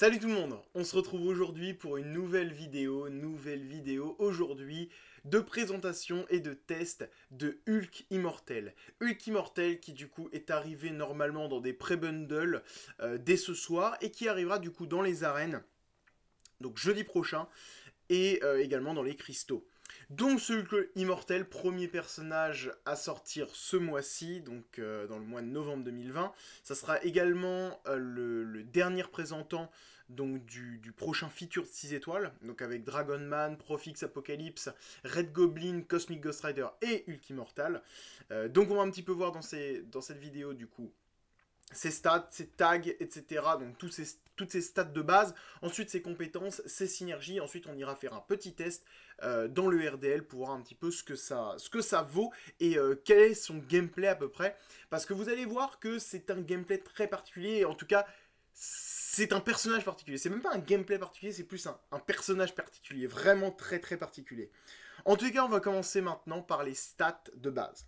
Salut tout le monde On se retrouve aujourd'hui pour une nouvelle vidéo, nouvelle vidéo aujourd'hui de présentation et de test de Hulk Immortel. Hulk Immortel qui du coup est arrivé normalement dans des pré-bundles euh, dès ce soir et qui arrivera du coup dans les arènes donc jeudi prochain et euh, également dans les cristaux. Donc ce Hulk immortel, premier personnage à sortir ce mois-ci, donc euh, dans le mois de novembre 2020. Ça sera également euh, le, dernier présentant donc, du, prochain feature de 6 étoiles, donc avec Dragon Man, Profix Apocalypse, Red Goblin, Cosmic Ghost Rider et Hulk Immortal. Euh, donc on va un petit peu voir dans cette vidéo du coup ses stats, ses tags, etc. Donc tous ces, toutes ses stats de base, ensuite ses compétences, ses synergies, ensuite on ira faire un petit test euh, dans le RDL pour voir un petit peu ce que ça, ce que ça vaut et euh, quel est son gameplay à peu près. Parce que vous allez voir que c'est un gameplay très particulier, en tout cas c'est un personnage particulier. C'est même pas un gameplay particulier, c'est plus un, un personnage particulier, vraiment très très particulier. En tout cas on va commencer maintenant par les stats de base.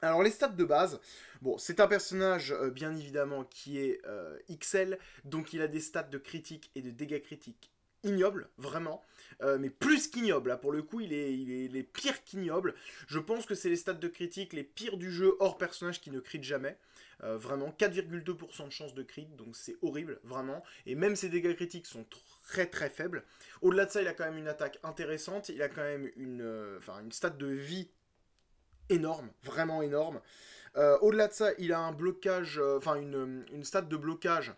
Alors les stats de base, bon c'est un personnage euh, bien évidemment qui est euh, XL, donc il a des stats de critique et de dégâts critiques ignoble, vraiment, euh, mais plus qu'ignoble, là, hein. pour le coup, il est, les pires qu'ignoble, je pense que c'est les stats de critique les pires du jeu, hors personnage qui ne crit jamais, vraiment, 4,2% de chance de crit, donc c'est horrible, vraiment, et même ses dégâts critiques sont très très faibles, au-delà de ça, il a quand même une attaque intéressante, il a quand même une, enfin une stat de vie énorme, vraiment énorme. Euh, au-delà de ça, il a un blocage, euh, enfin une, une stat de blocage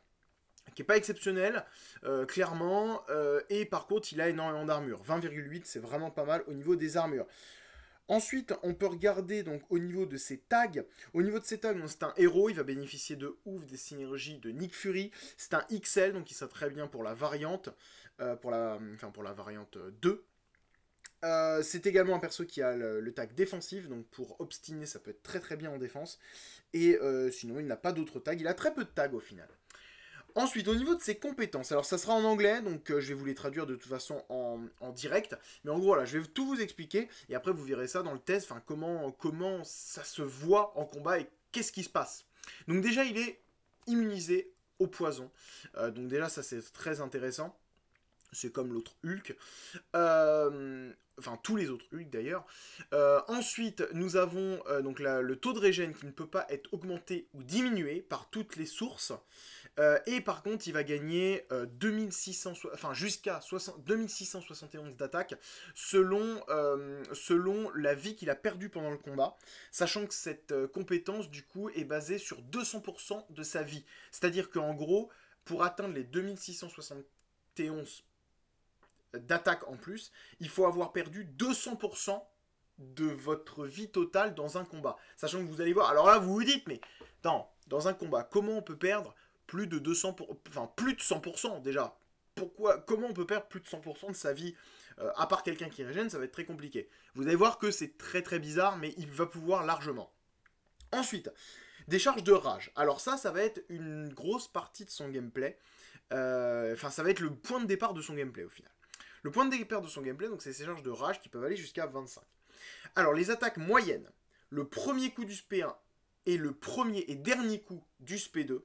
qui n'est pas exceptionnel, euh, clairement, et par contre, il a énormément d'armure. 20,8, c'est vraiment pas mal au niveau des armures. Ensuite, on peut regarder donc au niveau de ses tags. Au niveau de ses tags, c'est un héros, il va bénéficier de ouf des synergies de Nick Fury. C'est un XL, donc il sera très bien pour la variante, pour, la, enfin, pour la variante 2, euh, c'est également un perso qui a le, tag défensif, donc pour obstiner, ça peut être très très bien en défense. Et euh, sinon, il n'a pas d'autres tags, il a très peu de tags au final. Ensuite, au niveau de ses compétences, alors ça sera en anglais, donc euh, je vais vous les traduire de toute façon en, direct, mais en gros là, je vais tout vous expliquer, et après vous verrez ça dans le test, comment, comment ça se voit en combat et qu'est-ce qui se passe. Donc déjà, il est immunisé au poison, donc déjà ça c'est très intéressant c'est comme l'autre Hulk. Euh, enfin, tous les autres Hulk d'ailleurs. Euh, ensuite, nous avons euh, donc le taux de régène qui ne peut pas être augmenté ou diminué par toutes les sources. et par contre, il va gagner 2600, enfin, jusqu'à 2671 d'attaque selon, selon la vie qu'il a perdue pendant le combat. Sachant que cette compétence, du coup, est basée sur 200% de sa vie. C'est-à-dire qu'en gros, pour atteindre les 2671 d'attaque en plus, il faut avoir perdu 200% de votre vie totale dans un combat. Sachant que vous allez voir, alors là vous vous dites, mais dans un combat, comment on peut perdre plus de 200%, enfin plus de 100% déjà pourquoi, Comment on peut perdre plus de 100% de sa vie euh, À part quelqu'un qui régène, ça va être très compliqué. Vous allez voir que c'est très très bizarre, mais il va pouvoir largement. Ensuite, des charges de rage. Alors ça, ça va être une grosse partie de son gameplay. Euh, enfin, ça va être le point de départ de son gameplay au final. Le point de départ de son gameplay, donc c'est ces charges de rage qui peuvent aller jusqu'à 25. Alors, les attaques moyennes. Le premier coup du SP1 et le premier et dernier coup du SP2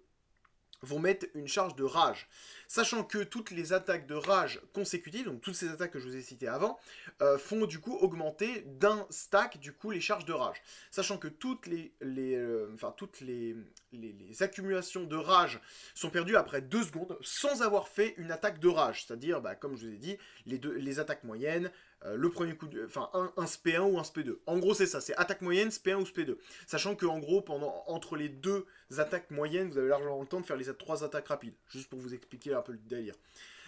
vont mettre une charge de rage. Sachant que toutes les attaques de rage consécutives, donc toutes ces attaques que je vous ai citées avant, euh, font du coup augmenter d'un stack du coup les charges de rage. Sachant que toutes les, les euh, enfin, toutes les, les, accumulations de rage sont perdues après 2 secondes sans avoir fait une attaque de rage. C'est-à-dire, bah, comme je vous ai dit, les, les attaques moyennes, euh, le premier coup de... Enfin, un, SP1 ou un SP2. En gros, c'est ça, c'est attaque moyenne, SP1 ou SP2. Sachant que en gros, pendant, entre les deux attaques moyennes, vous avez largement le temps de faire les trois attaques rapides. Juste pour vous expliquer un peu le délire.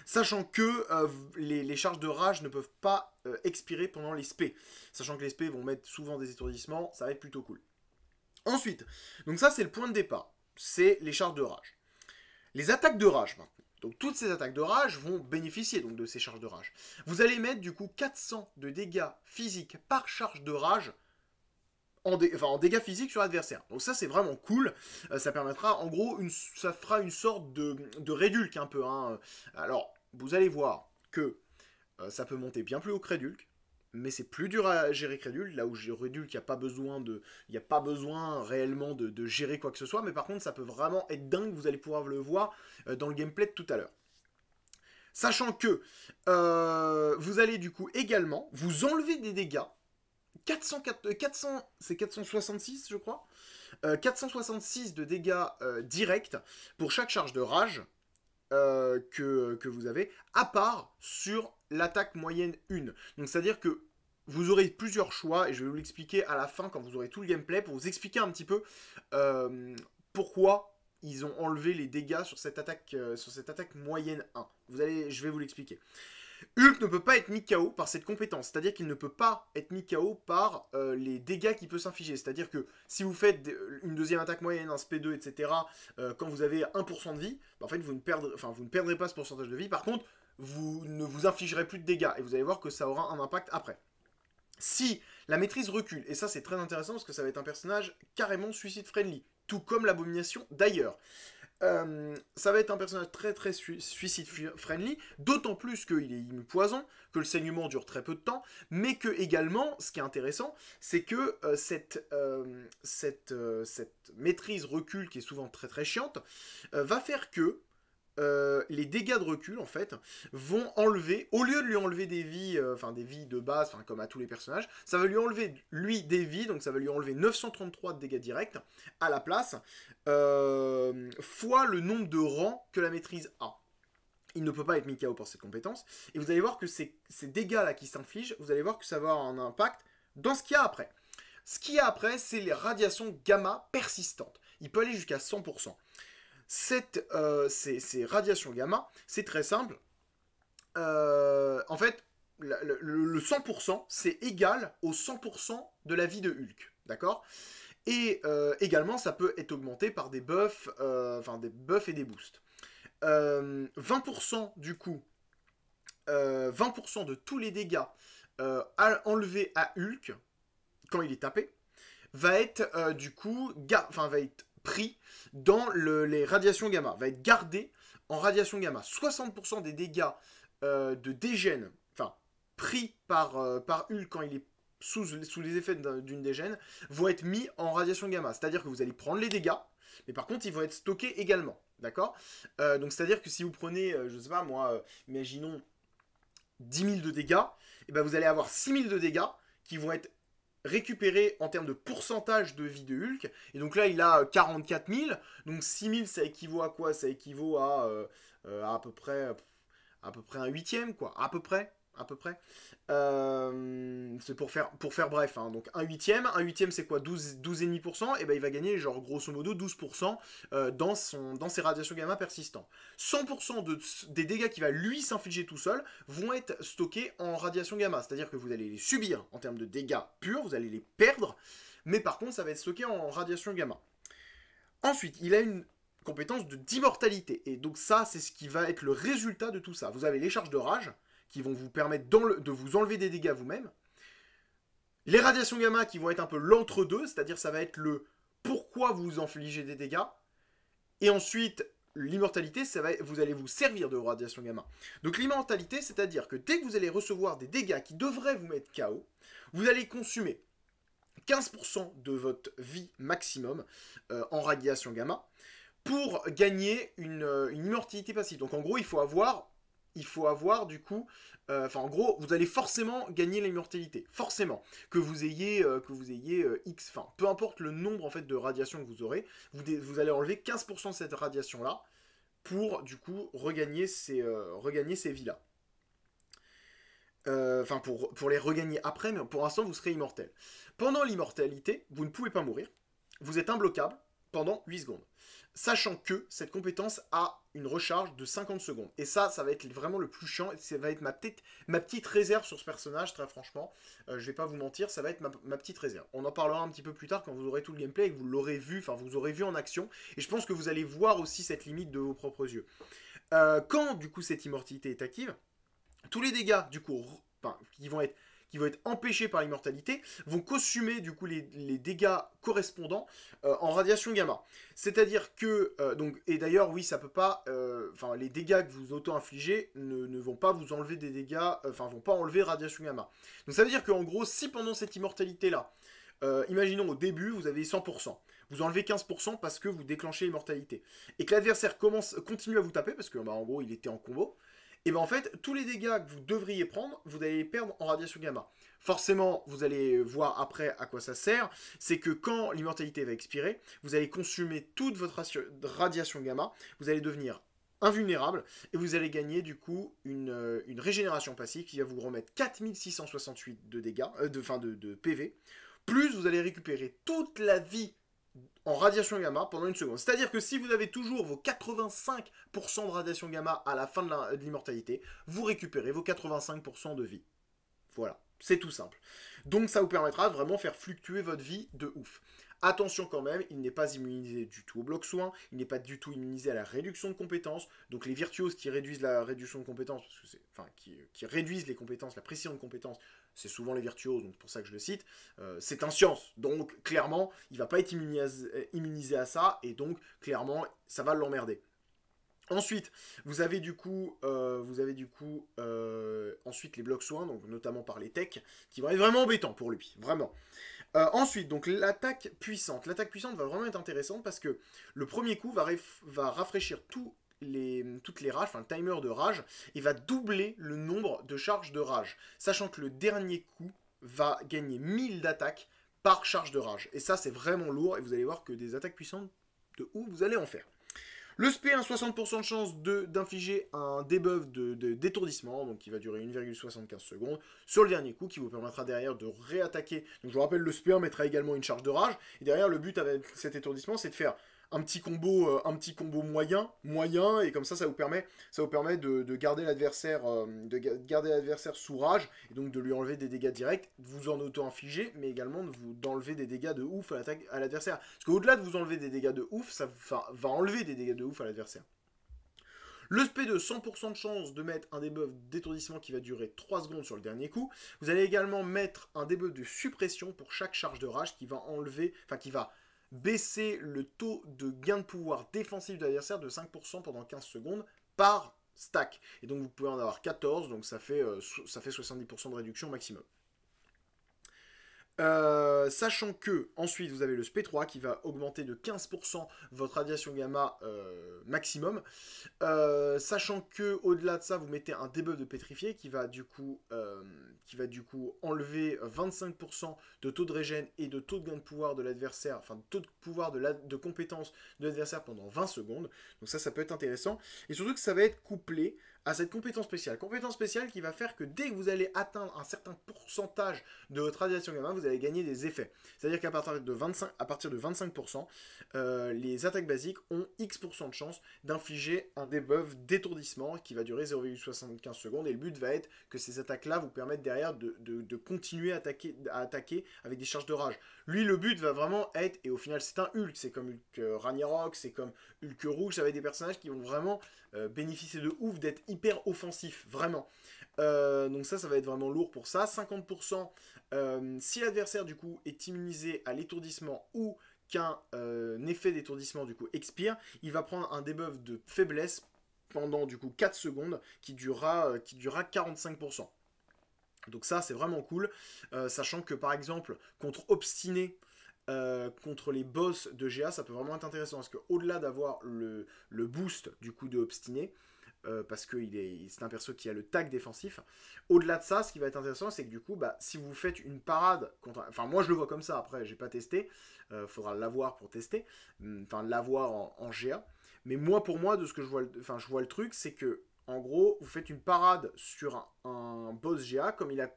Sachant que euh, les, charges de rage ne peuvent pas euh, expirer pendant les SP. Sachant que les SP vont mettre souvent des étourdissements, ça va être plutôt cool. Ensuite, donc ça c'est le point de départ. C'est les charges de rage. Les attaques de rage maintenant. Donc toutes ces attaques de rage vont bénéficier donc de ces charges de rage. Vous allez mettre du coup 400 de dégâts physiques par charge de rage en, dégâts physiques sur l'adversaire. Donc ça c'est vraiment cool, euh, ça permettra en gros, ça fera une sorte de, de un peu. Hein. Alors vous allez voir que euh, ça peut monter bien plus haut que mais c'est plus dur à gérer crédule. là où crédule, il n'y a pas besoin de, il a pas besoin réellement de, gérer quoi que ce soit, mais par contre, ça peut vraiment être dingue, vous allez pouvoir le voir euh, dans le gameplay de tout à l'heure. Sachant que euh, vous allez du coup également vous enlever des dégâts, 400, euh, c'est 466 je crois, 466 de dégâts directs pour chaque charge de rage, euh, que, euh, que, vous avez, à part sur l'attaque moyenne 1. Donc c'est-à-dire que vous aurez plusieurs choix, et je vais vous l'expliquer à la fin quand vous aurez tout le gameplay, pour vous expliquer un petit peu euh, pourquoi ils ont enlevé les dégâts sur cette attaque, sur cette attaque moyenne 1. Vous allez, je vais vous l'expliquer. Hulk ne peut pas être mis KO par cette compétence, c'est-à-dire qu'il ne peut pas être mis KO par euh, les dégâts qu'il peut s'infliger. C'est-à-dire que si vous faites euh, une deuxième attaque moyenne, un SP2, etc., euh, quand vous avez 1% de vie, bah, en fait, vous ne, perdrez, vous ne perdrez pas ce pourcentage de vie. Par contre, vous ne vous infligerez plus de dégâts et vous allez voir que ça aura un impact après. Si la maîtrise recule, et ça c'est très intéressant parce que ça va être un personnage carrément suicide friendly, tout comme l'abomination d'ailleurs. Euh, ça va être un personnage très très suicide friendly, d'autant plus qu'il est immu poison, que le saignement dure très peu de temps, mais que également, ce qui est intéressant, c'est que euh, cette, euh, cette, cette, maîtrise recul qui est souvent très très chiante, va faire que euh, les dégâts de recul, en fait, vont enlever, au lieu de lui enlever des vies, euh, enfin des vies de base, enfin comme à tous les personnages, ça va lui enlever, lui, des vies, donc ça va lui enlever 933 de dégâts directs, à la place, euh, fois le nombre de rangs que la maîtrise a. Il ne peut pas être mis pour cette compétence, et vous allez voir que ces, ces dégâts-là qui s'infligent, vous allez voir que ça va avoir un impact dans ce qu'il y a après. Ce qu'il y a après, c'est les radiations gamma persistantes. Il peut aller jusqu'à 100% cette, euh, ces, radiations gamma, c'est très simple. Euh, en fait, le, 100%, c'est égal au 100% de la vie de Hulk. D'accord Et euh, également, ça peut être augmenté par des buffs, enfin des buffs et des boosts. 20% du coup, 20% de tous les dégâts enlevés à Hulk, quand il est tapé, va être du coup, enfin va être pris dans les radiations gamma, va être gardé en radiation gamma. 60% des dégâts euh, de dégène, enfin, pris par, euh, par Hulk quand il est sous, sous les effets d'une dégène, vont être mis en radiation gamma. C'est-à-dire que vous allez prendre les dégâts, mais par contre, ils vont être stockés également. D'accord euh, Donc, c'est-à-dire que si vous prenez, je sais pas moi, imaginons 10 000 de dégâts, et eh ben vous allez avoir 6 000 de dégâts qui vont être récupéré en termes de pourcentage de vie de Hulk. Et donc là, il a 44 euh, 000. Donc 6 000, ça équivaut à quoi Ça équivaut à, euh, euh, à, peu près à peu près un huitième, quoi. À peu près à peu près. Euh, c'est pour faire, pour faire bref. Hein. Donc un huitième, un huitième c'est quoi 12,5%, et eh ben il va gagner genre grosso modo 12% euh, dans, son, dans ses radiations gamma persistantes. 100% de, des dégâts qu'il va lui s'infliger tout seul vont être stockés en radiation gamma. C'est-à-dire que vous allez les subir en termes de dégâts purs, vous allez les perdre, mais par contre ça va être stocké en radiation gamma. Ensuite, il a une compétence d'immortalité, et donc ça c'est ce qui va être le résultat de tout ça. Vous avez les charges de rage, qui vont vous permettre de vous enlever des dégâts vous-même. Les radiations gamma qui vont être un peu l'entre-deux, c'est-à-dire ça va être le pourquoi vous infligez des dégâts. Et ensuite, l'immortalité, vous allez vous servir de radiation gamma. Donc l'immortalité, c'est-à-dire que dès que vous allez recevoir des dégâts qui devraient vous mettre KO, vous allez consommer 15% de votre vie maximum euh, en radiation gamma pour gagner euh, une immortalité passive. Donc en gros, il faut avoir il faut avoir du coup, euh, enfin en gros, vous allez forcément gagner l'immortalité, forcément. Que vous ayez, euh, que vous ayez euh, X, enfin peu importe le nombre en fait de radiations que vous aurez, vous, allez enlever 15% de cette radiation là pour du coup regagner ces, regagner ces vies là. Enfin pour, pour les regagner après, mais pour l'instant vous serez immortel. Pendant l'immortalité, vous ne pouvez pas mourir, vous êtes imblocable pendant 8 secondes. Sachant que cette compétence a une recharge de 50 secondes. Et ça, ça va être vraiment le plus chiant. Ça va être ma petite, ma petite réserve sur ce personnage, très franchement. Euh, je vais pas vous mentir, ça va être ma, petite réserve. On en parlera un petit peu plus tard quand vous aurez tout le gameplay et que vous l'aurez vu, enfin vous aurez vu en action. Et je pense que vous allez voir aussi cette limite de vos propres yeux. Euh, quand du coup cette immortalité est active, tous les dégâts du coup, enfin, qui vont être qui vont être empêchés par l'immortalité, vont consumer du coup les, dégâts correspondants euh, en radiation gamma. C'est-à-dire que, euh, donc, et d'ailleurs, oui, ça peut pas, euh, enfin, les dégâts que vous auto-infligez ne, vont pas vous enlever des dégâts, enfin, vont pas enlever radiation gamma. Donc ça veut dire qu'en gros, si pendant cette immortalité-là, imaginons au début, vous avez 100%, vous enlevez 15% parce que vous déclenchez l'immortalité, et que l'adversaire continue à vous taper, parce que, bah, en gros, il était en combo, et bien en fait, tous les dégâts que vous devriez prendre, vous allez les perdre en radiation gamma. Forcément, vous allez voir après à quoi ça sert, c'est que quand l'immortalité va expirer, vous allez consumer toute votre radiation gamma, vous allez devenir invulnérable, et vous allez gagner du coup une, euh, régénération passive qui va vous remettre 4668 de dégâts, euh, de, fin de PV, plus vous allez récupérer toute la vie en radiation gamma pendant une seconde. C'est-à-dire que si vous avez toujours vos 85% de radiation gamma à la fin de l'immortalité, vous récupérez vos 85% de vie. Voilà, c'est tout simple. Donc ça vous permettra de vraiment faire fluctuer votre vie de ouf. Attention quand même, il n'est pas immunisé du tout au bloc soin, il n'est pas du tout immunisé à la réduction de compétences. Donc les virtuoses qui réduisent la réduction de compétences, enfin qui, qui réduisent les compétences, la précision de compétences, c'est souvent les virtuoses, donc pour ça que je le cite, euh, c'est un science. Donc clairement, il va pas être euh, immunisé à ça, et donc clairement, ça va l'emmerder. Ensuite, vous avez du coup, euh, vous avez du coup ensuite les blocs soins, donc notamment par les techs, qui vont être vraiment embêtants pour lui, vraiment. ensuite, donc l'attaque puissante. L'attaque puissante va vraiment être intéressante parce que le premier coup va, va rafraîchir tout les, toutes les rages, enfin le timer de rage, il va doubler le nombre de charges de rage, sachant que le dernier coup va gagner 1000 d'attaque par charge de rage. Et ça, c'est vraiment lourd, et vous allez voir que des attaques puissantes, de où vous allez en faire. Le SP a 60% de chance d'infliger un debuff d'étourdissement, de, détourdissement, donc qui va durer 1,75 secondes, sur le dernier coup, qui vous permettra derrière de réattaquer. Donc je vous rappelle, le sp mettra également une charge de rage, et derrière, le but avec cet étourdissement, c'est de faire un petit combo, euh, un petit combo moyen, moyen, et comme ça, ça vous permet, ça vous permet de, garder l'adversaire, euh, de garder l'adversaire sous rage, et donc de lui enlever des dégâts directs, de vous en auto-infliger, mais également de vous d'enlever des dégâts de ouf à l'attaque à l'adversaire. Parce qu'au-delà de vous enlever des dégâts de ouf, ça va enlever des dégâts de ouf à l'adversaire. Le sp de 100% de chance de mettre un debuff d'étourdissement qui va durer 3 secondes sur le dernier coup. Vous allez également mettre un debuff de suppression pour chaque charge de rage qui va enlever, enfin qui va baisser le taux de gain de pouvoir défensif de l'adversaire de 5% pendant 15 secondes par stack. Et donc vous pouvez en avoir 14, donc ça fait, euh, ça fait 70% de réduction maximum. Euh, sachant que ensuite vous avez le SP3 qui va augmenter de 15% votre radiation gamma euh, maximum. Euh, sachant que au-delà de ça vous mettez un debuff de pétrifié qui va du coup, qui va du coup enlever 25% de taux de régène et de taux de gain de pouvoir de l'adversaire, enfin de taux de pouvoir de, de compétence de l'adversaire pendant 20 secondes. Donc ça ça peut être intéressant. Et surtout que ça va être couplé à cette compétence spéciale. Compétence spéciale qui va faire que dès que vous allez atteindre un certain pourcentage de votre radiation gamma, vous allez gagner des effets. C'est-à-dire qu'à partir de 25%, à partir de 25% euh, les attaques basiques ont X% de chance d'infliger un debuff d'étourdissement qui va durer 0,75 secondes. Et le but va être que ces attaques-là vous permettent derrière de, continuer à attaquer, à attaquer, avec des charges de rage. Lui, le but va vraiment être, et au final c'est un Hulk, c'est comme Hulk euh, Ragnarok, c'est comme Hulk Rouge, ça va être des personnages qui vont vraiment euh, bénéficier de ouf d'être hyper offensif, vraiment. Euh, donc ça, ça va être vraiment lourd pour ça. 50% euh, si l'adversaire du coup est immunisé à l'étourdissement ou qu'un euh, effet d'étourdissement du coup expire, il va prendre un debuff de faiblesse pendant du coup 4 secondes qui durera, qui durera 45%. Donc ça c'est vraiment cool, sachant que par exemple contre Obstiné, contre les boss de GA, ça peut vraiment être intéressant parce que au-delà d'avoir le, le, boost du coup de obstiné, euh, parce que c'est un perso qui a le tag défensif. Au-delà de ça, ce qui va être intéressant, c'est que du coup, bah, si vous faites une parade contre... Enfin, moi, je le vois comme ça, après, j'ai pas testé. Il euh, faudra l'avoir pour tester. Hmm, enfin, l'avoir en, GA. Mais moi, pour moi, de ce que je vois, enfin, je vois le truc, c'est que, en gros, vous faites une parade sur un, un boss GA, comme il,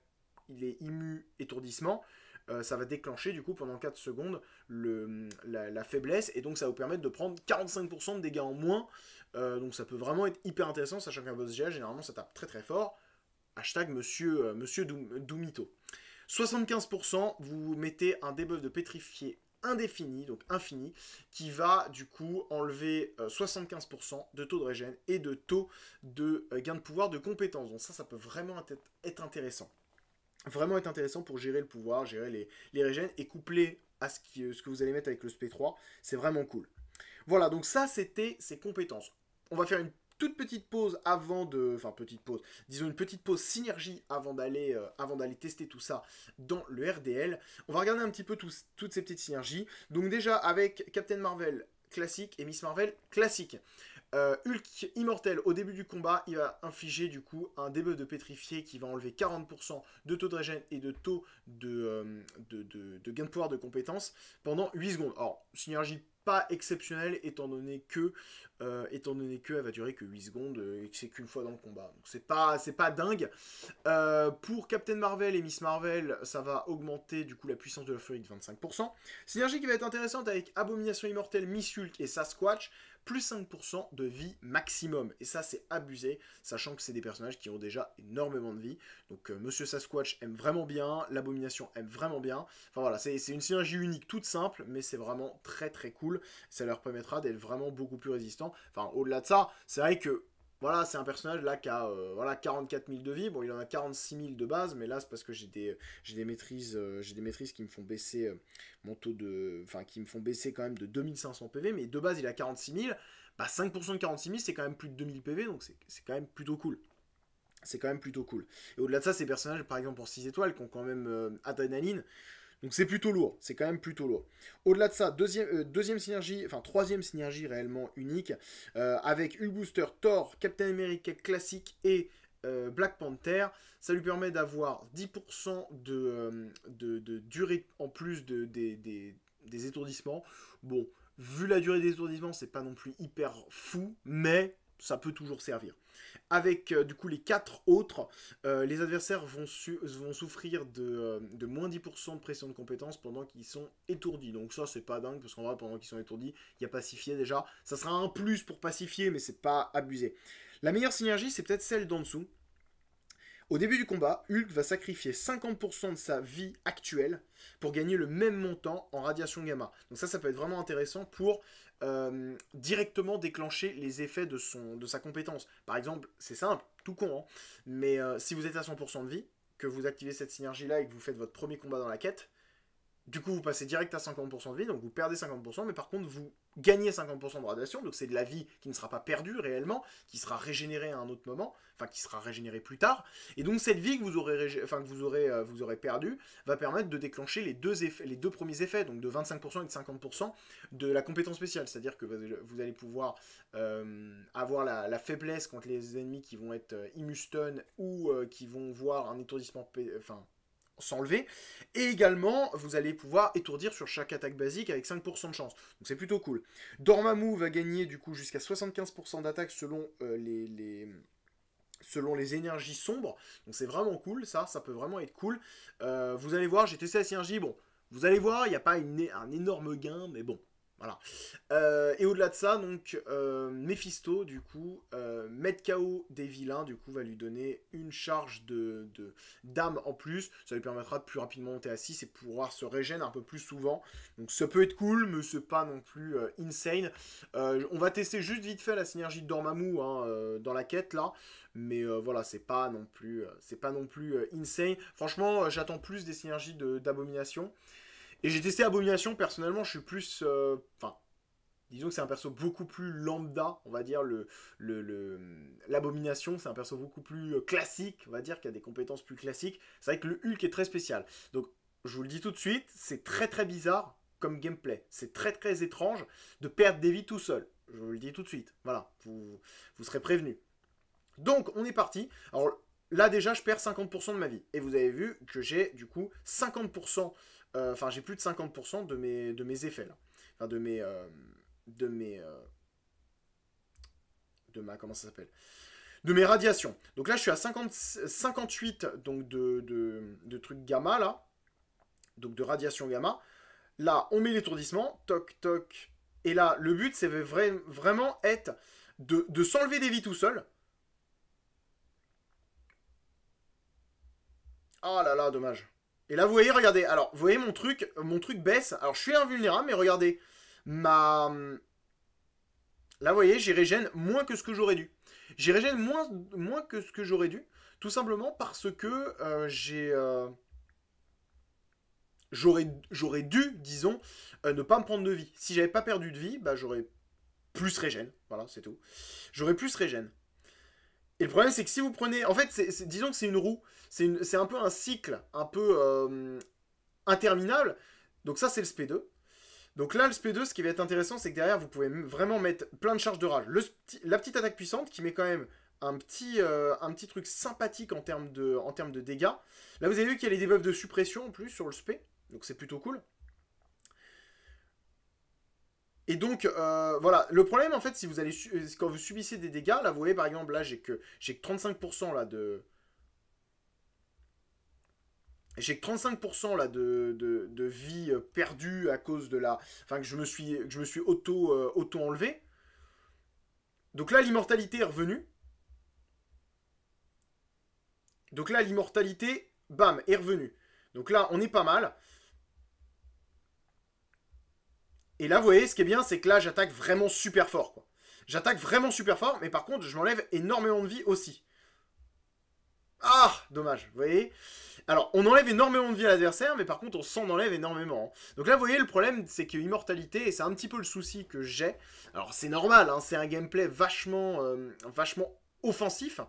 il est immu étourdissement, euh, ça va déclencher du coup pendant 4 secondes la, faiblesse, et donc ça va vous permettre de prendre 45% de dégâts en moins, euh, donc ça peut vraiment être hyper intéressant, sachant qu'un boss GA, généralement ça tape très très fort, hashtag monsieur, 75%, euh, vous mettez un debuff de pétrifié indéfini, donc infini, qui va du coup enlever 75% de taux de régène et de taux de gain de pouvoir de compétence. Donc ça, ça peut vraiment être intéressant vraiment être intéressant pour gérer le pouvoir, gérer les, régènes et coupler à euh, ce, que vous allez mettre avec le SP3, c'est vraiment cool. Voilà, donc ça c'était ses compétences. On va faire une toute petite pause avant de... Enfin, petite pause. Disons une petite pause synergie avant d'aller euh, tester tout ça dans le RDL. On va regarder un petit peu toutes ces petites synergies. Donc déjà, avec Captain Marvel classique et Miss Marvel classique. Euh, Hulk immortel, au début du combat, il va infliger du coup un débuff de pétrifié qui va enlever 40% de taux de régène et de taux de, euh, de, gain de pouvoir de compétence pendant 8 secondes. Alors, synergie pas exceptionnelle étant donné que euh, étant donné qu'elle va durer que 8 secondes euh, et que c'est qu'une fois dans le combat. Donc c'est pas, pas dingue. Euh, pour Captain Marvel et Miss Marvel, ça va augmenter du coup la puissance de la feuille de 25%. Synergie qui va être intéressante avec Abomination Immortelle, Miss Hulk et Sasquatch, plus 5% de vie maximum. Et ça c'est abusé, sachant que c'est des personnages qui ont déjà énormément de vie. Donc Monsieur Sasquatch aime vraiment bien, l'Abomination aime vraiment bien. Enfin voilà, c'est une synergie unique toute simple, mais c'est vraiment très très cool. Ça leur permettra d'être vraiment beaucoup plus résistants Enfin, au-delà de ça, c'est vrai que voilà, c'est un personnage là qui a euh, voilà, 44 000 de vie. Bon, il en a 46 000 de base, mais là, c'est parce que j'ai des, maîtrises, euh, des maîtrises qui me font baisser euh, mon taux de. Enfin, qui me font baisser quand même de 2500 PV, mais de base, il a 46 000. Bah, 5% de 46 000, c'est quand même plus de 2000 PV, donc c'est quand même plutôt cool. C'est quand même plutôt cool. Et au-delà de ça, ces personnages, par exemple, en 6 étoiles, qui ont quand même adrénaline, donc c'est plutôt lourd, c'est quand même plutôt lourd. Au-delà de ça, deuxième, euh, synergie, enfin troisième synergie réellement unique, euh, avec booster Thor, Captain America classique et euh, Black Panther. Ça lui permet d'avoir 10% euh, de, durée en plus de, des, des étourdissements. Bon, vu la durée des étourdissements, c'est pas non plus hyper fou, mais ça peut toujours servir. Avec euh, du coup les quatre autres, euh, les adversaires vont, souffrir de, euh, moins 10% de pression de compétence pendant qu'ils sont étourdis. Donc ça c'est pas dingue parce qu'en vrai pendant qu'ils sont étourdis, il y a pacifié déjà. Ça sera un plus pour pacifier mais c'est pas abusé. La meilleure synergie c'est peut-être celle d'en dessous. Au début du combat, Hulk va sacrifier 50% de sa vie actuelle pour gagner le même montant en radiation gamma. Donc ça, ça peut être vraiment intéressant pour euh, directement déclencher les effets de, son, de sa compétence. Par exemple, c'est simple, tout con, hein, mais euh, si vous êtes à 100% de vie, que vous activez cette synergie-là et que vous faites votre premier combat dans la quête, du coup vous passez direct à 50% de vie, donc vous perdez 50%, mais par contre vous gagner 50% de radiation, donc c'est de la vie qui ne sera pas perdue réellement, qui sera régénérée à un autre moment, enfin qui sera régénérée plus tard, et donc cette vie que vous aurez, enfin, que vous euh, perdue va permettre de déclencher les deux, effets, les deux premiers effets, donc de 25% et de 50% de la compétence spéciale, c'est-à-dire que vous allez pouvoir euh, avoir la, faiblesse contre les ennemis qui vont être euh, ou euh, qui vont voir un étourdissement, enfin s'enlever. Et également, vous allez pouvoir étourdir sur chaque attaque basique avec 5% de chance. Donc c'est plutôt cool. Dormammu va gagner du coup jusqu'à 75% d'attaque selon euh, les, selon les énergies sombres. Donc c'est vraiment cool, ça, ça peut vraiment être cool. Euh, vous allez voir, j'ai testé la synergie, bon, vous allez voir, il n'y a pas un énorme gain, mais bon, voilà. Euh, et au-delà de ça, donc, euh, Mephisto, du coup, euh, mettre KO des vilains, du coup, va lui donner une charge de, d'âme en plus. Ça lui permettra de plus rapidement monter à 6 et pouvoir se régénérer un peu plus souvent. Donc ça peut être cool, mais n'est pas non plus euh, insane. on va tester juste vite fait la synergie de Dormammu hein, dans la quête, là. Mais voilà, c'est pas non plus, c'est pas non plus insane. Franchement, j'attends plus des synergies de, d'abomination. Et j'ai testé Abomination, personnellement, je suis plus. Euh, enfin. Disons que c'est un perso beaucoup plus lambda, on va dire. L'abomination, le, le, l'abomination c'est un perso beaucoup plus euh, classique, on va dire, qui a des compétences plus classiques. C'est vrai que le Hulk est très spécial. Donc, je vous le dis tout de suite, c'est très très bizarre comme gameplay. C'est très très étrange de perdre des vies tout seul. Je vous le dis tout de suite. Voilà, vous, vous serez prévenu. Donc, on est parti. Alors là, déjà, je perds 50% de ma vie. Et vous avez vu que j'ai du coup 50% euh, enfin, j'ai plus de 50% de mes, de mes effets, là. Enfin, de mes... Euh, de mes... Euh, de ma... Comment ça s'appelle de mes radiations. Donc là, je suis à 50, 58 donc de, trucs gamma, là. Donc de radiation gamma. Là, on met l'étourdissement. Toc, toc. Et là, le but, c'est vraiment être de, s'enlever des vies tout seul. Ah là là, dommage. Et là, vous voyez, regardez. Alors, vous voyez mon truc, mon truc baisse. Alors, je suis invulnérable, mais regardez. Ma... Là, vous voyez, j'ai régène moins que ce que j'aurais dû. J'ai régène moins, moins que ce que j'aurais dû, tout simplement parce que euh, j'ai... Euh, j'aurais, J'aurais dû, disons, euh, ne pas me prendre de vie. Si j'avais pas perdu de vie, bah, j'aurais plus régène. Voilà, c'est tout. J'aurais plus régène. Et le problème, c'est que si vous prenez. En fait, disons que c'est une roue. C'est, un peu un cycle, un peu euh, interminable. Donc, ça, c'est le SP2. Donc là, le SP2, ce qui va être intéressant, c'est que derrière, vous pouvez vraiment mettre plein de charges de rage. la petite attaque puissante qui met quand même un petit, euh, un petit truc sympathique en termes, de, en termes de dégâts. Là, vous avez vu qu'il y a les debuffs de suppression en plus sur le SP. Donc c'est plutôt cool. Et donc, euh, voilà. Le problème, en fait, si vous allez euh, quand vous subissez des dégâts, là, vous voyez, par exemple, là, j'ai que, j'ai que 35% là de... J'ai que 35% là de, vie euh, perdue à cause de la... Enfin, que je me suis, je me suis auto, auto enlevé. Donc là, l'immortalité est revenue. Donc là, l'immortalité, bam, est revenue. Donc là, on est pas mal. Et là, vous voyez, ce qui est bien, c'est que là, j'attaque vraiment super fort. quoi. J'attaque vraiment super fort, mais par contre, je m'enlève énormément de vie aussi. Ah, dommage, vous voyez Alors, on enlève énormément de vie à l'adversaire, mais par contre, on s'en enlève énormément. Hein. Donc là, vous voyez, le problème, c'est que Immortalité, et c'est un petit peu le souci que j'ai. Alors, c'est normal, hein, c'est un gameplay vachement, euh, vachement offensif.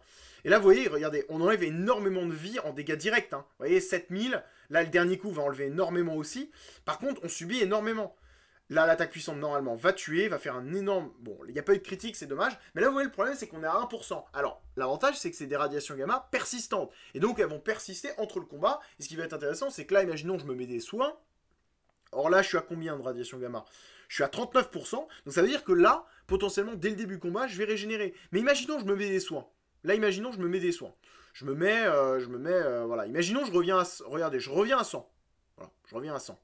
Et là, vous voyez, regardez, on enlève énormément de vie en dégâts directs. Hein. Vous voyez, 7000. Là, le dernier coup va enlever énormément aussi. Par contre, on subit énormément. Là, l'attaque puissante, normalement, va tuer, va faire un énorme... Bon, il n'y a pas eu de critique, c'est dommage. Mais là, vous voyez, le problème, c'est qu'on est à 1%. Alors, l'avantage, c'est que c'est des radiations gamma persistantes. Et donc, elles vont persister entre le combat. Et ce qui va être intéressant, c'est que là, imaginons, je me mets des soins. Or là, je suis à combien de radiations gamma Je suis à 39%. Donc, ça veut dire que là, potentiellement, dès le début du combat, je vais régénérer. Mais imaginons, je me mets des soins. Là, imaginons, je me mets des soins. Je me mets... Euh, je me mets... Euh, voilà. Imaginons, je reviens à... Regardez, je reviens à 100. Voilà, je reviens à 100.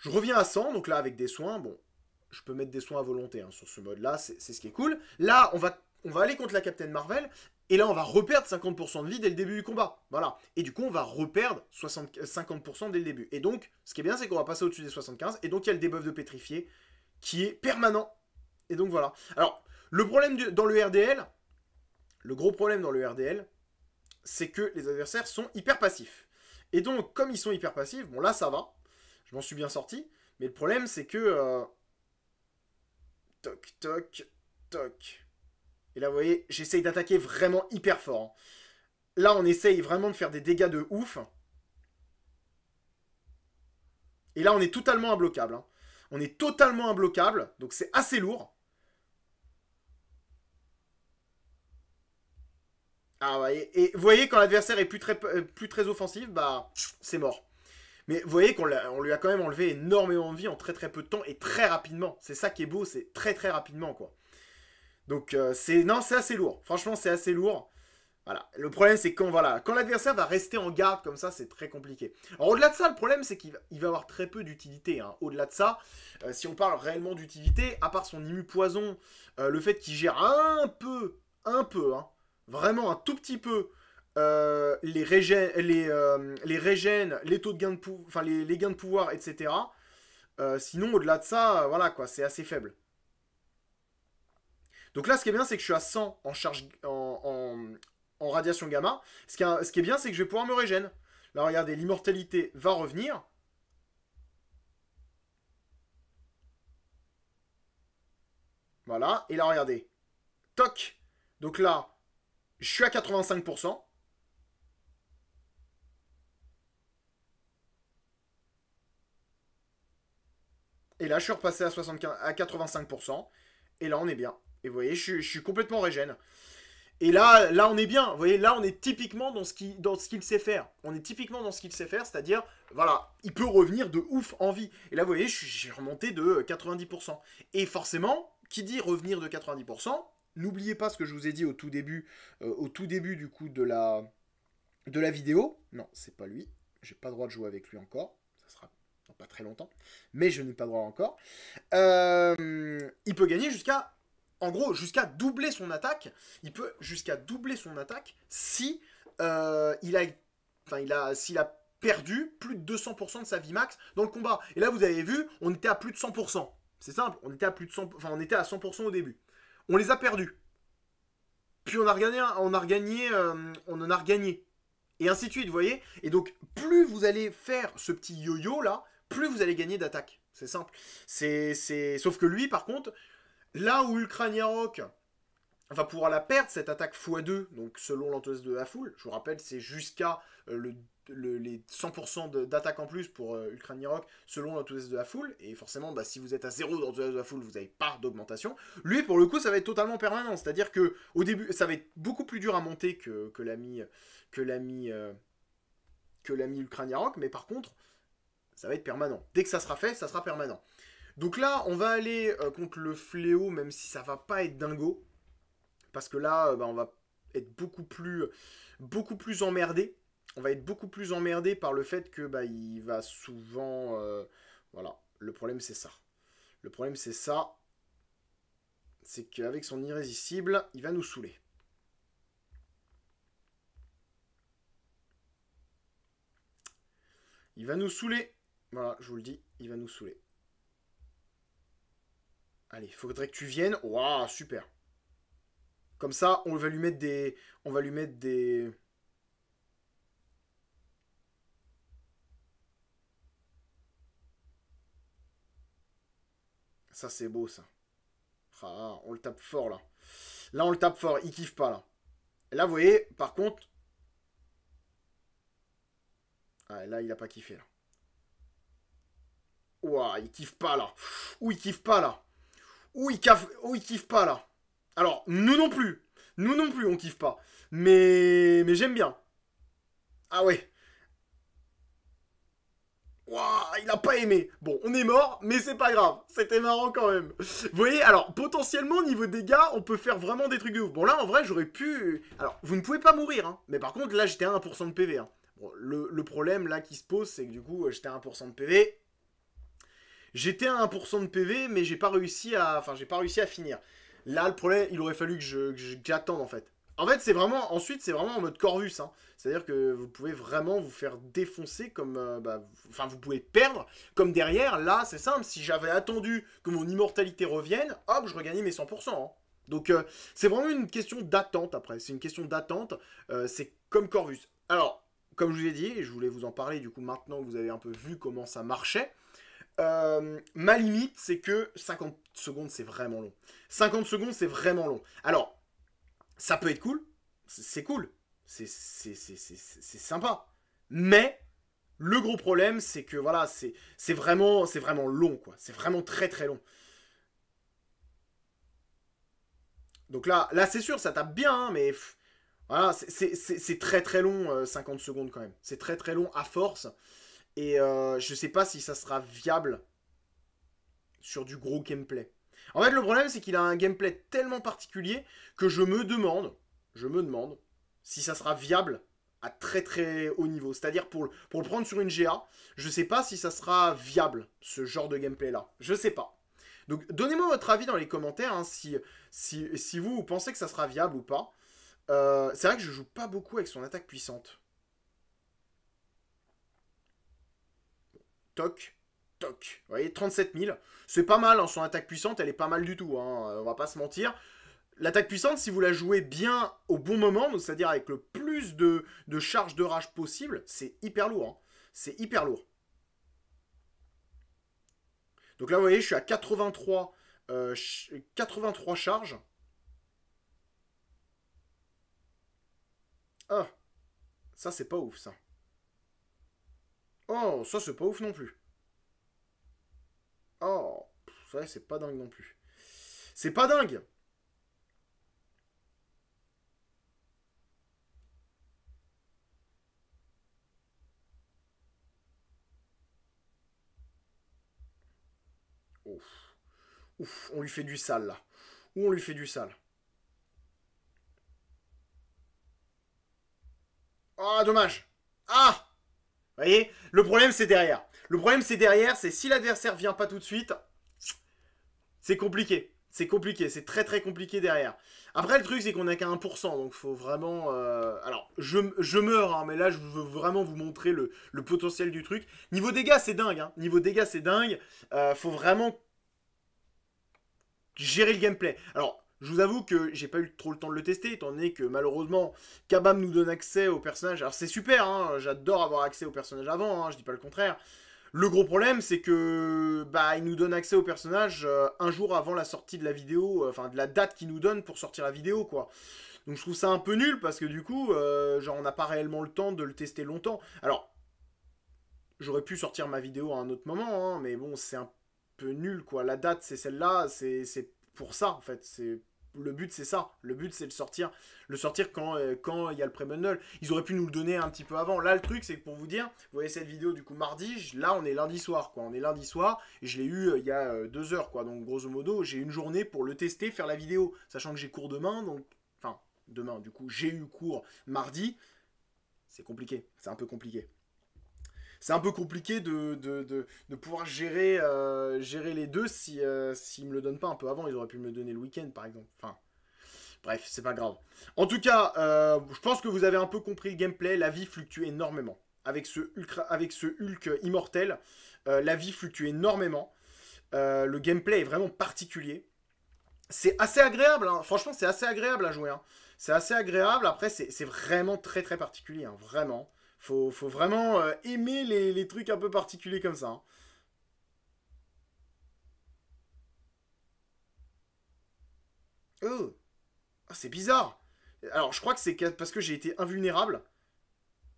Je reviens à 100, donc là avec des soins, bon, je peux mettre des soins à volonté hein, sur ce mode-là, c'est ce qui est cool. Là, on va, on va aller contre la Captain Marvel, et là on va reperdre 50% de vie dès le début du combat, voilà. Et du coup, on va reperdre 60, 50% euh, dès le début. Et donc, ce qui est bien, c'est qu'on va passer au-dessus des 75, et donc il y a le debuff de pétrifié, qui est permanent. Et donc voilà. Alors, le problème dans le RDL, le gros problème dans le RDL, c'est que les adversaires sont hyper passifs. Et donc, comme ils sont hyper passifs, bon là ça va, je m'en suis bien sorti. Mais le problème, c'est que... Euh, toc, toc, toc. Et là, vous voyez, j'essaye d'attaquer vraiment hyper fort. Hein. Là, on essaye vraiment de faire des dégâts de ouf. Et là, on est totalement imbloquable. Hein. On est totalement imbloquable, donc c'est assez lourd. Ah et vous voyez, quand l'adversaire est plus très, euh, plus très offensif, bah, c'est mort. Mais vous voyez qu'on lui a quand même enlevé énormément de vie en très très peu de temps et très rapidement. C'est ça qui est beau, c'est très très rapidement quoi. Donc euh, c'est non, c'est assez lourd. Franchement, c'est assez lourd. Voilà. Le problème c'est quand voilà, quand l'adversaire va rester en garde comme ça, c'est très compliqué. Alors au-delà de ça, le problème c'est qu'il va, avoir très peu d'utilité. Hein. Au-delà de ça, euh, si on parle réellement d'utilité, à part son immu poison, euh, le fait qu'il gère un peu, un peu, hein, vraiment un tout petit peu euh, les, régènes, les, euh, les régènes, les taux de gain de enfin les, gains de pouvoir, etc. Euh, sinon, au-delà de ça, voilà quoi, c'est assez faible. Donc là, ce qui est bien, c'est que je suis à 100 en charge, en, radiation gamma. Ce qui, est, ce qui est bien, c'est que je vais pouvoir me régène. Là, regardez, l'immortalité va revenir. Voilà, et là, regardez. Toc Donc là, je suis à 85%. Et là, je suis repassé à, 85%. Et là, on est bien. Et vous voyez, je, suis complètement régène. Et là, là, on est bien. Vous voyez, là, on est typiquement dans ce qu'il sait faire. On est typiquement dans ce qu'il sait faire, c'est-à-dire, voilà, il peut revenir de ouf en vie. Et là, vous voyez, j'ai remonté de 90%. Et forcément, qui dit revenir de 90%, n'oubliez pas ce que je vous ai dit au tout début, euh, au tout début du coup de la, de la vidéo. Non, c'est pas lui. J'ai pas le droit de jouer avec lui encore pas très longtemps, mais je n'ai pas droit encore. Euh, il peut gagner jusqu'à, en gros, jusqu'à doubler son attaque. Il peut jusqu'à doubler son attaque si euh, il a, enfin, il a, s'il a perdu plus de 200% de sa vie max dans le combat. Et là, vous avez vu, on était à plus de 100%. C'est simple, on était à plus de 100, enfin, on était à 100% au début. On les a perdus. Puis on a regagné, on a regagné, euh, on en a regagné et ainsi de suite, vous voyez Et donc, plus vous allez faire ce petit yo-yo là, plus vous allez gagner d'attaque. C'est simple. C'est, Sauf que lui, par contre, là où rock va pouvoir la perdre, cette attaque x2, donc selon l'enthousiasme de la foule, je vous rappelle, c'est jusqu'à euh, le, les 100% d'attaque en plus pour euh, rock selon l'enthousiasme de la foule, et forcément, bah, si vous êtes à 0 dans de la foule, vous n'avez pas d'augmentation. Lui, pour le coup, ça va être totalement permanent, c'est-à-dire que au début, ça va être beaucoup plus dur à monter que l'ami que l'ami que l'ami euh, rock mais par contre, ça va être permanent. Dès que ça sera fait, ça sera permanent. Donc là, on va aller euh, contre le fléau, même si ça va pas être dingo. Parce que là, euh, bah, on va être beaucoup plus, beaucoup plus emmerdé. On va être beaucoup plus emmerdé par le fait que bah, il va souvent... Euh, voilà, le problème c'est ça. Le problème c'est ça. C'est qu'avec son irrésistible, il va nous saouler. Il va nous saouler. Voilà, je vous le dis, il va nous saouler. Allez, faudrait que tu viennes. Waouh, super. Comme ça, on va lui mettre des... On va lui mettre des... Ça, c'est beau, ça. Ah, on le tape fort, là. Là, on le tape fort. Il kiffe pas, là. Là, vous voyez, par contre... Ah, là, il a pas kiffé, là. Ouah, il kiffe pas là. Ou il kiffe pas là. Ou il, caf... il kiffe pas là. Alors, nous non plus. Nous non plus, on kiffe pas. Mais, mais j'aime bien. Ah ouais. Ouah, il a pas aimé. Bon, on est mort, mais c'est pas grave. C'était marrant quand même. Vous voyez, alors, potentiellement, niveau dégâts, on peut faire vraiment des trucs de ouf. Bon, là, en vrai, j'aurais pu... Alors, vous ne pouvez pas mourir, hein. Mais par contre, là, j'étais à 1% de PV, hein. Bon, le, le, problème, là, qui se pose, c'est que du coup, j'étais à 1% de PV. J'étais à 1% de PV, mais j'ai pas réussi à, enfin, j'ai pas réussi à finir. Là, le problème, il aurait fallu que j'attende en fait. En fait, c'est vraiment, ensuite, c'est vraiment en mode Corvus. Hein. C'est-à-dire que vous pouvez vraiment vous faire défoncer comme, euh, bah, enfin, vous pouvez perdre. Comme derrière, là, c'est simple. Si j'avais attendu que mon immortalité revienne, hop, je regagnais mes 100%. Hein. Donc, euh, c'est vraiment une question d'attente après. C'est une question d'attente. Euh, c'est comme Corvus. Alors, comme je vous ai dit, et je voulais vous en parler du coup maintenant que vous avez un peu vu comment ça marchait, euh, ma limite, c'est que 50 secondes, c'est vraiment long. 50 secondes, c'est vraiment long. Alors, ça peut être cool, c'est cool, c'est sympa. Mais le gros problème, c'est que voilà, c'est vraiment, vraiment long, quoi. C'est vraiment très très long. Donc là, là c'est sûr, ça tape bien, hein, mais voilà, c'est très très long, 50 euh, secondes quand même. C'est très très long à force. Et euh, je sais pas si ça sera viable sur du gros gameplay. En fait, le problème, c'est qu'il a un gameplay tellement particulier que je me demande, je me demande, si ça sera viable à très très haut niveau. C'est-à-dire pour, le, prendre sur une GA, je sais pas si ça sera viable, ce genre de gameplay-là. Je sais pas. Donc donnez-moi votre avis dans les commentaires, hein, si, vous pensez que ça sera viable ou pas. Euh, c'est vrai que je joue pas beaucoup avec son attaque puissante. toc, toc. Vous voyez, 37 000. C'est pas mal, en hein, son attaque puissante, elle est pas mal du tout, hein, euh, on va pas se mentir. L'attaque puissante, si vous la jouez bien au bon moment, c'est-à-dire avec le plus de, charges de rage possible, c'est hyper lourd. Hein. C'est hyper lourd. Donc là, vous voyez, je suis à 83, 83 euh, charges. Ah, ça, c'est pas ouf, ça. Oh, ça c'est pas ouf non plus. Oh, ça c'est pas dingue non plus. C'est pas dingue Ouf. Ouf, on lui fait du sale là. Ou on lui fait du sale. Ah, dommage. Ah voyez Le problème, c'est derrière. Le problème, c'est derrière, c'est si l'adversaire vient pas tout de suite, c'est compliqué. C'est compliqué, c'est très très compliqué derrière. Après, le truc, c'est qu'on a qu'à 1%, donc faut vraiment... Euh, alors, je, meurs, hein, mais là, je veux vraiment vous montrer le, potentiel du truc. Niveau dégâts, c'est dingue. Hein. Niveau dégâts, c'est dingue. Euh, faut vraiment gérer le gameplay. Alors, je vous avoue que j'ai pas eu trop le temps de le tester, étant donné que malheureusement, Kabam nous donne accès au personnage. Alors c'est super, hein, j'adore avoir accès au personnage avant, hein, je dis pas le contraire. Le gros problème, c'est que bah il nous donne accès au personnage euh, un jour avant la sortie de la vidéo, euh, enfin de la date qu'il nous donne pour sortir la vidéo, quoi. Donc je trouve ça un peu nul parce que du coup, euh, genre on n'a pas réellement le temps de le tester longtemps. Alors j'aurais pu sortir ma vidéo à un autre moment, hein, mais bon c'est un peu nul, quoi. La date c'est celle-là, c'est pour ça en fait, c'est le but c'est ça, le but c'est de sortir, le sortir quand euh, quand il y a le pré-bundle. Ils auraient pu nous le donner un petit peu avant. Là le truc c'est que pour vous dire, vous voyez cette vidéo du coup mardi, là on est lundi soir quoi, on est lundi soir, et je l'ai eu euh, il y a euh, deux heures quoi, donc grosso modo j'ai une journée pour le tester, faire la vidéo, sachant que j'ai cours demain, donc enfin demain du coup j'ai eu cours mardi, c'est compliqué, c'est un peu compliqué c'est un peu compliqué de, de, de, pouvoir gérer, euh, gérer les deux si, ne euh, me le donnent pas un peu avant. Ils auraient pu me le donner le week-end, par exemple. Enfin, bref, c'est pas grave. En tout cas, euh, je pense que vous avez un peu compris le gameplay. La vie fluctue énormément. Avec ce Hulk, avec ce Hulk immortel, la vie fluctue énormément. le gameplay est vraiment particulier. C'est assez agréable, hein. franchement, c'est assez agréable à jouer. Hein. C'est assez agréable. Après, c'est vraiment très très particulier, hein. vraiment. Faut, vraiment euh, aimer les, trucs un peu particuliers comme ça. Hein. Oh, ah, c'est bizarre. Alors, je crois que c'est parce que j'ai été invulnérable.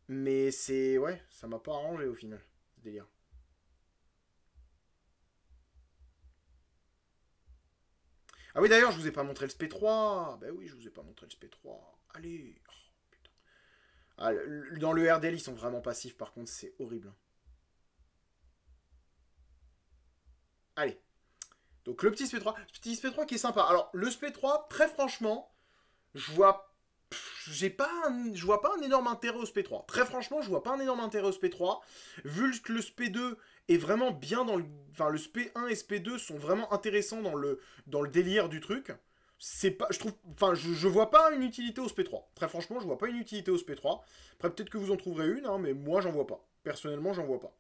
Mais c'est... Ouais, ça m'a pas arrangé au final, ce délire. Ah oui, d'ailleurs, je vous ai pas montré le SP3. Bah ben oui, je vous ai pas montré le SP3. Allez. Oh. Ah, dans le RDL, ils sont vraiment passifs, par contre, c'est horrible. Allez. Donc le petit SP3. Petit SP3 qui est sympa. Alors, le SP3, très franchement, je vois j'ai pas un, je vois pas un énorme intérêt au SP3. Très franchement, je vois pas un énorme intérêt au SP3. Vu que le SP2 est vraiment bien dans le... Enfin, le SP1 et SP2 sont vraiment intéressants dans le, dans le délire du truc c'est pas, je trouve, enfin, je, je, vois pas une utilité au SP3. Très franchement, je vois pas une utilité au SP3. Après, peut-être que vous en trouverez une, hein, mais moi, j'en vois pas. Personnellement, j'en vois pas.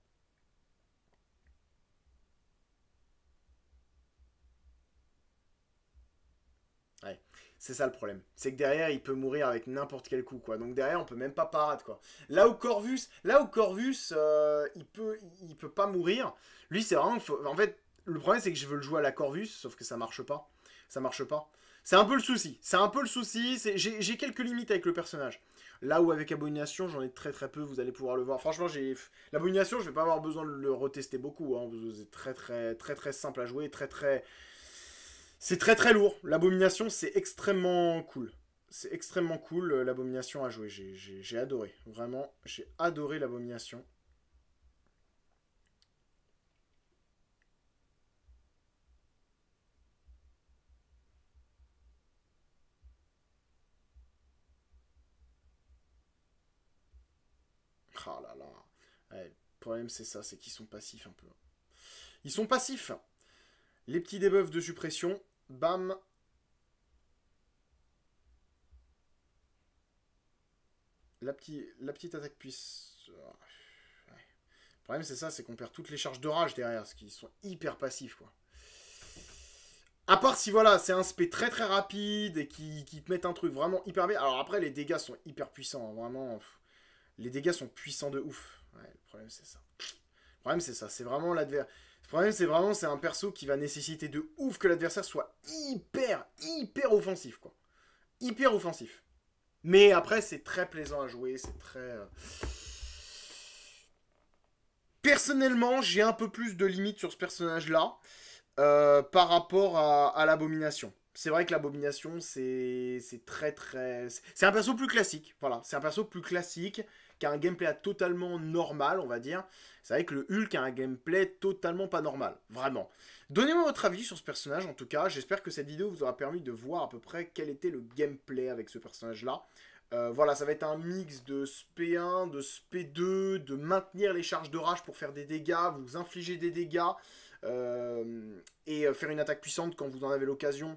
Ouais, c'est ça le problème. C'est que derrière, il peut mourir avec n'importe quel coup, quoi. Donc derrière, on peut même pas parade, quoi. Là où Corvus, là où Corvus, euh, il peut, il peut pas mourir. Lui, c'est vraiment, en fait, le problème, c'est que je veux le jouer à la Corvus, sauf que ça marche pas. Ça marche pas. C'est un peu le souci. C'est un peu le souci. J'ai quelques limites avec le personnage. Là où avec Abomination, j'en ai très très peu, vous allez pouvoir le voir. Franchement, j'ai l'Abomination, je vais pas avoir besoin de le retester beaucoup. Hein. C'est très très très très simple à jouer, très très... C'est très très lourd. L'abomination, c'est extrêmement cool. C'est extrêmement cool, euh, l'abomination à jouer. J'ai adoré. Vraiment, j'ai adoré l'abomination. problème, c'est ça, c'est qu'ils sont passifs un peu. Ils sont passifs. Les petits debuffs de suppression, bam. La, la petite attaque puisse... Euh, Le problème, c'est ça, c'est qu'on perd toutes les charges de rage derrière, parce qu'ils sont hyper passifs, quoi. À part si voilà, c'est un spé très très rapide et qui, te met un truc vraiment hyper bien. Alors après, les dégâts sont hyper puissants, hein, vraiment. Les dégâts sont puissants de ouf. Ouais, le problème, c'est ça. Le problème, c'est ça. C'est vraiment l'adversaire. Le problème, c'est vraiment, c'est un perso qui va nécessiter de ouf que l'adversaire soit hyper, hyper offensif, quoi. Hyper offensif. Mais après, c'est très plaisant à jouer, c'est très... Euh, personnellement, j'ai un peu plus de limites sur ce personnage-là euh, par rapport à, à l'abomination. C'est vrai que l'abomination, c'est très très... C'est un perso plus classique, voilà. C'est un perso plus classique qui a un gameplay totalement normal, on va dire. C'est vrai que le Hulk a un gameplay totalement pas normal, vraiment. Donnez-moi votre avis sur ce personnage en tout cas, j'espère que cette vidéo vous aura permis de voir à peu près quel était le gameplay avec ce personnage-là. Euh, voilà, ça va être un mix de SP1, de SP2, de maintenir les charges de rage pour faire des dégâts, vous infliger des dégâts, euh, et euh, faire une attaque puissante quand vous en avez l'occasion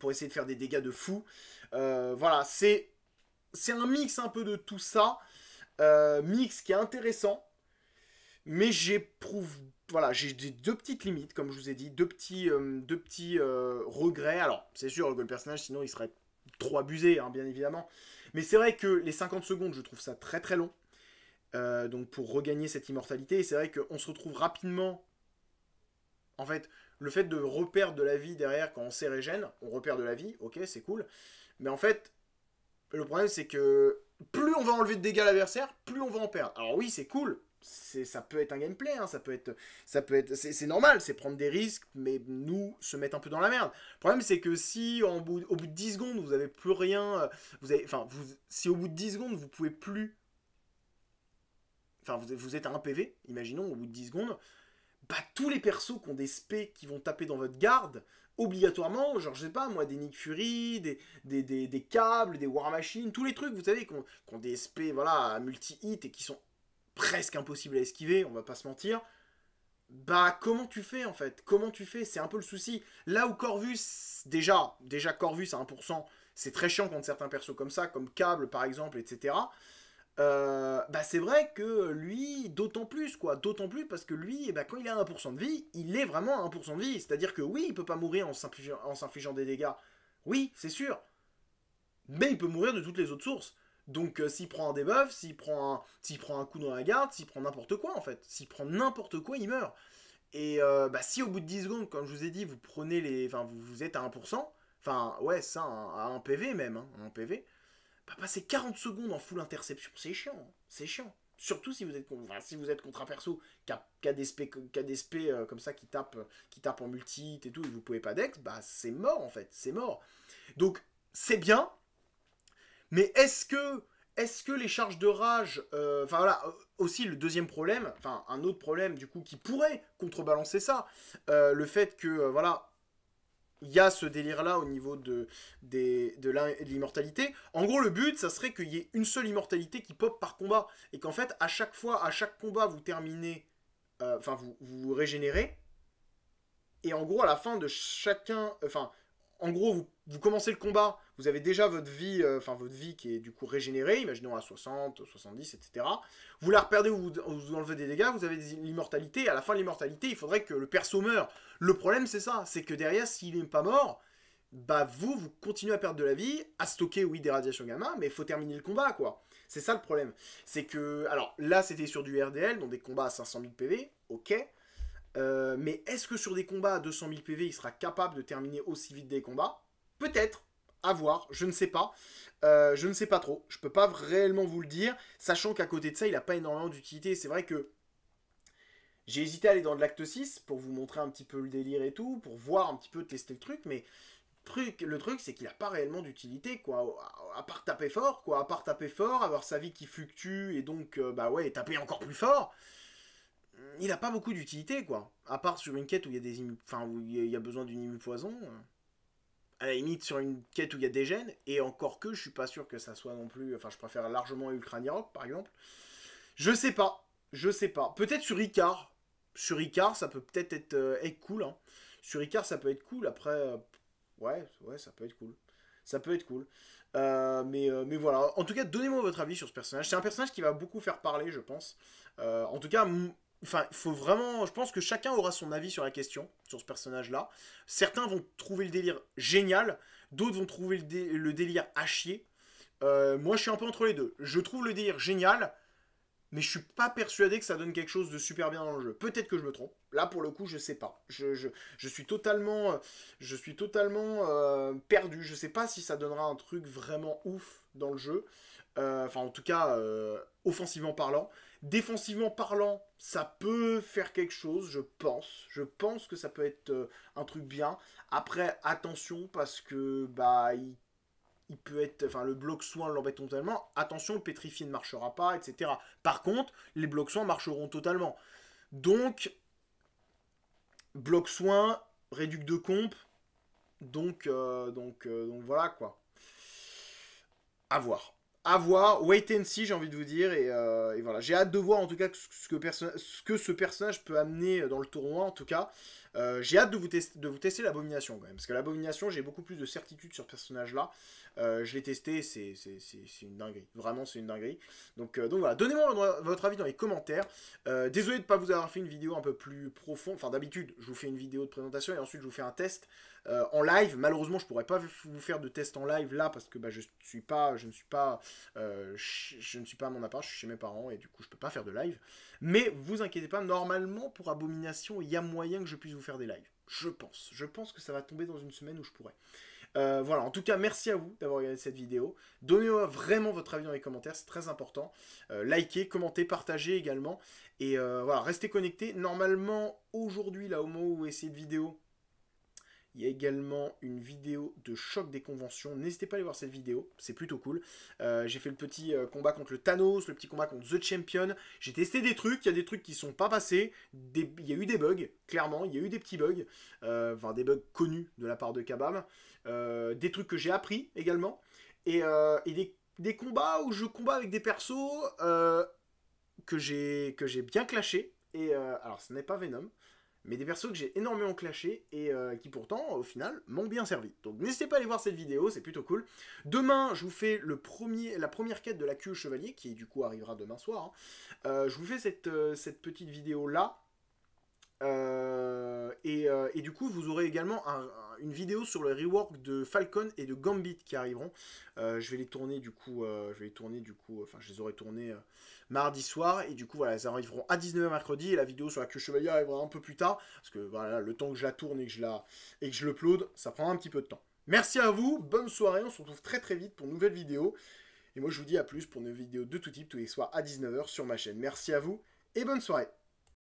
pour essayer de faire des dégâts de fou. voilà, c'est c'est un mix un peu de tout ça. Euh, mix qui est intéressant, mais j'éprouve. Voilà, j'ai deux petites limites, comme je vous ai dit, deux petits, euh, deux petits euh, regrets. Alors, c'est sûr que le personnage, sinon, il serait trop abusé, hein, bien évidemment. Mais c'est vrai que les 50 secondes, je trouve ça très très long. donc, pour regagner cette immortalité, c'est vrai qu'on se retrouve rapidement. En fait, le fait de repère de la vie derrière quand on régène, on repère de la vie, ok, c'est cool. Mais en fait, le problème, c'est que plus on va enlever de dégâts à l'adversaire, plus on va en perdre. Alors oui, c'est cool, ça peut être un gameplay, hein. ça peut être, ça peut être, c'est normal, c'est prendre des risques, mais nous se mettre un peu dans la merde. Le problème c'est que si au bout de 10 secondes vous avez plus rien, euh, vous avez, enfin, vous, si au bout de 10 secondes vous pouvez plus, enfin, vous, êtes à 1 PV, imaginons au bout de 10 secondes, bah tous les persos qui ont des spés qui vont taper dans votre garde, obligatoirement, genre je sais pas moi, des Nick Fury, des, des, des, câbles, des War machines tous les trucs, vous savez, qui ont, des SP voilà, multi-hit et qui sont presque impossibles à esquiver, on va pas se mentir. Bah comment tu fais en fait Comment tu fais C'est un peu le souci. Là où Corvus, déjà, déjà Corvus à 1%, c'est très chiant contre certains persos comme ça, comme Câble par exemple, etc. Euh, bah c'est vrai que lui, d'autant plus, quoi. D'autant plus parce que lui, eh ben, quand il a 1% de vie, il est vraiment à 1% de vie. C'est-à-dire que oui, il peut pas mourir en s'infligeant des dégâts. Oui, c'est sûr. Mais il peut mourir de toutes les autres sources. Donc euh, s'il prend un debuff, s'il prend, s'il prend, un coup dans la garde, s'il prend n'importe quoi, en fait. S'il prend n'importe quoi, il meurt. Et euh, bah, si au bout de 10 secondes, comme je vous ai dit, vous prenez les... Enfin, vous, êtes à 1%, enfin, ouais, ça, à 1 PV même, hein, PV, pas passer 40 secondes en full interception, c'est chiant, hein. c'est chiant. Surtout si vous êtes, si vous êtes contre un perso qui a, qui des euh, comme ça, qui tape, euh, qui tape en multi et tout, et vous pouvez pas dex, bah c'est mort en fait, c'est mort. Donc c'est bien, mais est-ce que, est que les charges de rage, euh, enfin voilà, aussi le deuxième problème, enfin un autre problème du coup qui pourrait contrebalancer ça, le fait que voilà il y a ce délire-là au niveau de, de l'immortalité. En gros, le but, ça serait qu'il y ait une seule immortalité qui pop par combat. Et qu'en fait, à chaque fois, à chaque combat, vous terminez, euh, enfin, vous, vous, vous régénérez. Et en gros, à la fin de chacun, enfin, en gros, vous, commencez le combat, vous avez déjà votre vie, euh, enfin votre vie qui est du coup régénérée, imaginons à 60, 70, etc. Vous la reperdez ou vous, enlevez des dégâts, vous avez l'immortalité, à la fin de l'immortalité, il faudrait que le perso meure. Le problème c'est ça, c'est que derrière, s'il n'est pas mort, bah vous, vous continuez à perdre de la vie, à stocker, oui, des radiations gamma, mais il faut terminer le combat, quoi. C'est ça le problème. C'est que, alors là, c'était sur du RDL, donc des combats à 500 000 PV, ok, euh, mais est-ce que sur des combats à 200 000 PV, il sera capable de terminer aussi vite des combats Peut-être, à voir, je ne sais pas. Euh, je ne sais pas trop, je peux pas réellement vous le dire, sachant qu'à côté de ça, il n'a pas énormément d'utilité. C'est vrai que j'ai hésité à aller dans de l'acte 6 pour vous montrer un petit peu le délire et tout, pour voir un petit peu tester le truc, mais le truc, c'est qu'il n'a pas réellement d'utilité, quoi. À part taper fort, quoi. À part taper fort, avoir sa vie qui fluctue et donc, euh, bah ouais, taper encore plus fort il a pas beaucoup d'utilité, quoi. À part sur une quête où il y a des enfin, où il y a besoin d'une impoison poison. Euh, à la limite, sur une quête où il y a des gènes, et encore que je suis pas sûr que ça soit non plus. Enfin, je préfère largement Ultra Nirok, par exemple. Je sais pas. Je sais pas. Peut-être sur Icar. Sur Icar, ça peut peut-être être, euh, cool. Hein. Sur Icar, ça peut être cool. Après, euh, ouais, ouais, ça peut être cool. Ça peut être cool. mais, mais voilà. En tout cas, donnez-moi votre avis sur ce personnage. C'est un personnage qui va beaucoup faire parler, je pense. en tout cas, Enfin, il faut vraiment. Je pense que chacun aura son avis sur la question, sur ce personnage-là. Certains vont trouver le délire génial, d'autres vont trouver le, délire à chier. Euh, moi, je suis un peu entre les deux. Je trouve le délire génial, mais je suis pas persuadé que ça donne quelque chose de super bien dans le jeu. Peut-être que je me trompe. Là, pour le coup, je sais pas. Je, suis totalement, je suis totalement euh, euh, perdu. Je sais pas si ça donnera un truc vraiment ouf dans le jeu. Euh, enfin en tout cas euh, offensivement parlant. Défensivement parlant, ça peut faire quelque chose, je pense. Je pense que ça peut être euh, un truc bien. Après, attention parce que bah il, peut être, enfin le bloc soin l'embête totalement. Attention, le pétrifié ne marchera pas, etc. Par contre, les blocs soins marcheront totalement. Donc bloc soin, réduc de comp. Donc donc donc voilà quoi. À voir. Avoir, voir, wait and see, j'ai envie de vous dire. Euh, et, voilà, j'ai hâte de voir en tout cas ce que, ce personnage peut amener euh, dans le tournoi, en tout cas. Euh, j'ai hâte de vous, tester, de vous tester l'abomination quand même, parce que l'abomination, j'ai beaucoup plus de certitude sur ce personnage-là. Euh, je l'ai testé, c'est une dinguerie. Vraiment, c'est une dinguerie. Donc, euh, voilà, donnez-moi votre avis dans les commentaires. désolé de ne pas vous avoir fait une vidéo un peu plus profonde. Enfin, d'habitude, je vous fais une vidéo de présentation et ensuite je vous fais un test en live. Malheureusement, je ne pourrais pas vous faire de test en live là, parce que bah, je, suis pas, je ne suis pas, je ne suis pas à mon appart, je suis chez mes parents et du coup, je ne peux pas faire de live. Mais vous inquiétez pas, normalement, pour Abomination, il y a moyen que je puisse vous faire des lives. Je pense. Je pense que ça va tomber dans une semaine où je pourrai. Euh, voilà, en tout cas, merci à vous d'avoir regardé cette vidéo. Donnez-moi vraiment votre avis dans les commentaires, c'est très important. Euh, likez, commentez, partagez également. Et euh, voilà, restez connectés. Normalement, aujourd'hui, là, au moment où vous essayez cette vidéo, il y a également une vidéo de choc des conventions. N'hésitez pas à aller voir cette vidéo, c'est plutôt cool. Euh, j'ai fait le petit euh, combat contre le Thanos, le petit combat contre The Champion. J'ai testé des trucs, il y a des trucs qui ne sont pas passés. Il y a eu des bugs, clairement, il y a eu des petits bugs. Euh, enfin, des bugs connus de la part de Kabam. des trucs que j'ai appris également. Et, des, combats où je combats avec des persos que j'ai bien clashés. Et alors, ce n'est pas Venom mais des persos que j'ai énormément clashés, et euh, qui pourtant, au final, m'ont bien servi. Donc n'hésitez pas à aller voir cette vidéo, c'est plutôt cool. Demain, je vous fais le premier, la première quête de la queue au chevalier, qui du coup arrivera demain soir. Hein. Euh, je vous fais cette euh, petite vidéo-là, euh, euh, et, du coup, vous aurez également une vidéo sur le rework de Falcon et de Gambit qui arriveront. Euh, je vais les tourner du coup, je vais les tourner du coup, enfin, je les aurai tournés mardi soir et du coup, voilà, elles arriveront à 19h mercredi et la vidéo sur la queue chevalier arrivera un peu plus tard parce que voilà, le temps que je la tourne et que je la et que je l'upload, ça prend un petit peu de temps. Merci à vous, bonne soirée, on se retrouve très très vite pour une nouvelle vidéo. Et moi, je vous dis à plus pour une vidéo de tout type tous les soirs à 19h sur ma chaîne. Merci à vous et bonne soirée.